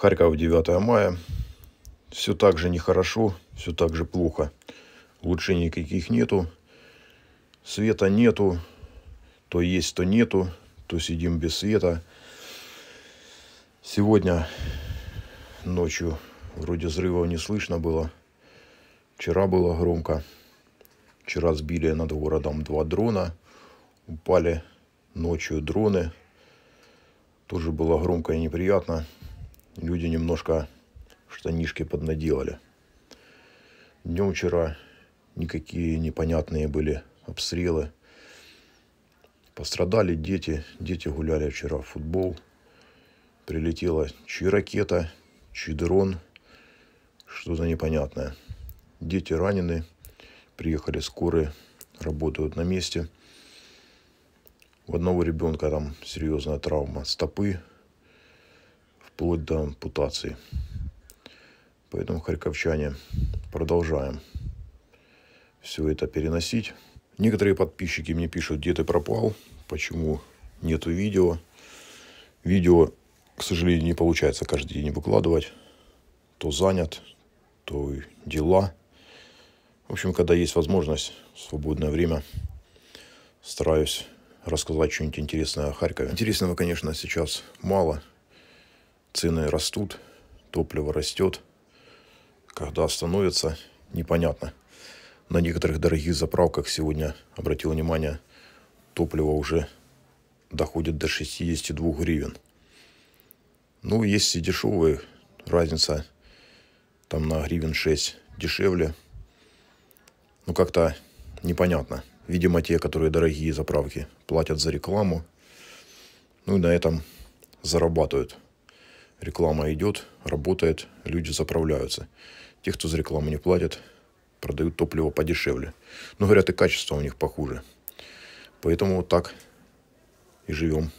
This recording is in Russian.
Харьков, 9 мая. Все так же нехорошо, все так же плохо. Улучшений никаких нету. Света нету. То есть, то нету. То сидим без света. Сегодня ночью вроде взрывов не слышно было. Вчера было громко. Вчера сбили над городом два дрона. Упали ночью дроны. Тоже было громко и неприятно люди немножко штанишки поднаделали. Днем вчера никакие непонятные были обстрелы. Пострадали дети, дети гуляли вчера в футбол. Прилетела чьи ракета, чьи дрон, что-то непонятное. Дети ранены, приехали скорые, работают на месте. У одного ребенка там серьезная травма стопы, вплоть до ампутации. Поэтому, харьковчане, продолжаем все это переносить. Некоторые подписчики мне пишут, где ты пропал, почему нету видео. Видео, к сожалению, не получается каждый день выкладывать. То занят, то дела. В общем, когда есть возможность, в свободное время, стараюсь рассказать что-нибудь интересное о Харькове. Интересного, конечно, сейчас мало – цены растут, топливо растет. Когда остановится, непонятно. На некоторых дорогих заправках сегодня, обратил внимание, топливо уже доходит до 62 гривен. Ну, есть и дешевые, разница там на гривен 6 дешевле. Ну, как-то непонятно. Видимо, те, которые дорогие заправки, платят за рекламу. Ну, и на этом зарабатывают. Реклама идет, работает, люди заправляются. Те, кто за рекламу не платят, продают топливо подешевле. Но ну, говорят, и качество у них похуже. Поэтому вот так и живем.